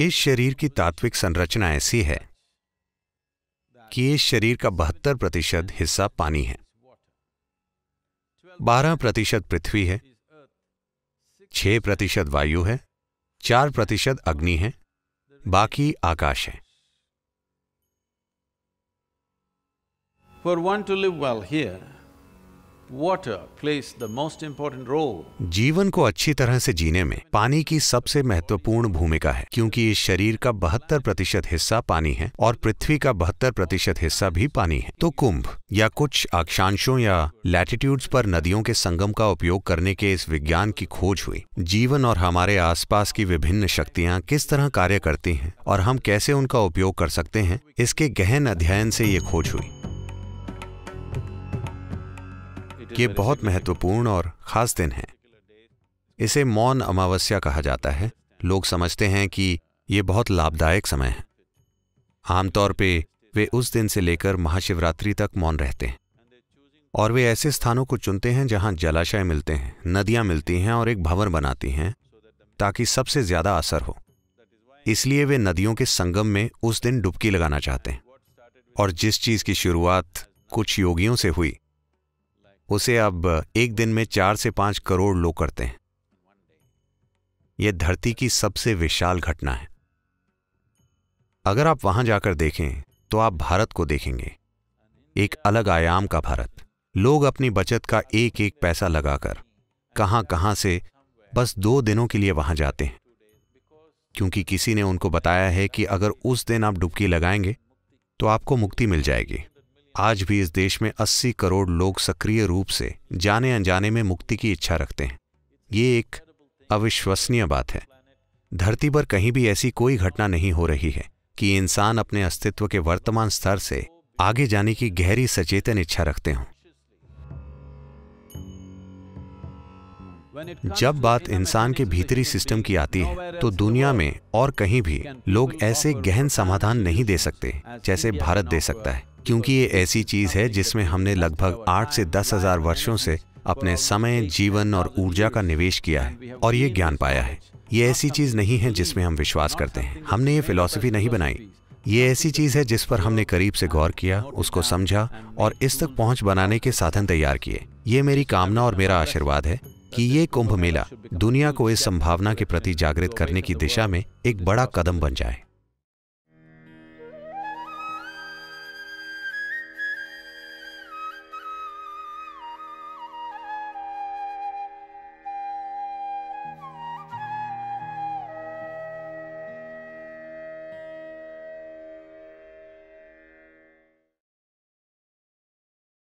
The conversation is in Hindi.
इस शरीर की तात्विक संरचना ऐसी है कि इस शरीर का बहत्तर प्रतिशत हिस्सा पानी है बारह प्रतिशत पृथ्वी है छह प्रतिशत वायु है चार प्रतिशत अग्नि है बाकी आकाश है for one to live well here जीवन को अच्छी तरह से जीने में पानी की सबसे महत्वपूर्ण भूमिका है क्योंकि इस शरीर का बहत्तर प्रतिशत हिस्सा पानी है और पृथ्वी का बहत्तर प्रतिशत हिस्सा भी पानी है तो कुंभ या कुछ अक्षांशों या लैटिट्यूड्स पर नदियों के संगम का उपयोग करने के इस विज्ञान की खोज हुई जीवन और हमारे आसपास की विभिन्न शक्तियाँ किस तरह कार्य करती हैं और हम कैसे उनका उपयोग कर सकते हैं इसके गहन अध्ययन से ये खोज हुई ये बहुत महत्वपूर्ण और ख़ास दिन है इसे मौन अमावस्या कहा जाता है लोग समझते हैं कि ये बहुत लाभदायक समय है आमतौर पे वे उस दिन से लेकर महाशिवरात्रि तक मौन रहते हैं और वे ऐसे स्थानों को चुनते हैं जहां जलाशय मिलते हैं नदियां मिलती हैं और एक भवन बनाती हैं ताकि सबसे ज़्यादा असर हो इसलिए वे नदियों के संगम में उस दिन डुबकी लगाना चाहते हैं और जिस चीज़ की शुरुआत कुछ योगियों से हुई उसे अब एक दिन में चार से पांच करोड़ लोग करते हैं यह धरती की सबसे विशाल घटना है अगर आप वहां जाकर देखें तो आप भारत को देखेंगे एक अलग आयाम का भारत लोग अपनी बचत का एक एक पैसा लगाकर कहां कहां से बस दो दिनों के लिए वहां जाते हैं क्योंकि किसी ने उनको बताया है कि अगर उस दिन आप डुबकी लगाएंगे तो आपको मुक्ति मिल जाएगी आज भी इस देश में 80 करोड़ लोग सक्रिय रूप से जाने अनजाने में मुक्ति की इच्छा रखते हैं ये एक अविश्वसनीय बात है धरती पर कहीं भी ऐसी कोई घटना नहीं हो रही है कि इंसान अपने अस्तित्व के वर्तमान स्तर से आगे जाने की गहरी सचेतन इच्छा रखते हों जब बात इंसान के भीतरी सिस्टम की आती है तो दुनिया में और कहीं भी लोग ऐसे गहन समाधान नहीं दे सकते जैसे भारत दे सकता है क्योंकि ये ऐसी चीज़ है जिसमें हमने लगभग आठ से दस हजार वर्षों से अपने समय जीवन और ऊर्जा का निवेश किया है और ये ज्ञान पाया है ये ऐसी चीज़ नहीं है जिसमें हम विश्वास करते हैं हमने ये फिलॉसफी नहीं बनाई ये ऐसी चीज़ है जिस पर हमने करीब से गौर किया उसको समझा और इस तक पहुंच बनाने के साधन तैयार किए ये मेरी कामना और मेरा आशीर्वाद है कि ये कुंभ मेला दुनिया को इस संभावना के प्रति जागृत करने की दिशा में एक बड़ा कदम बन जाए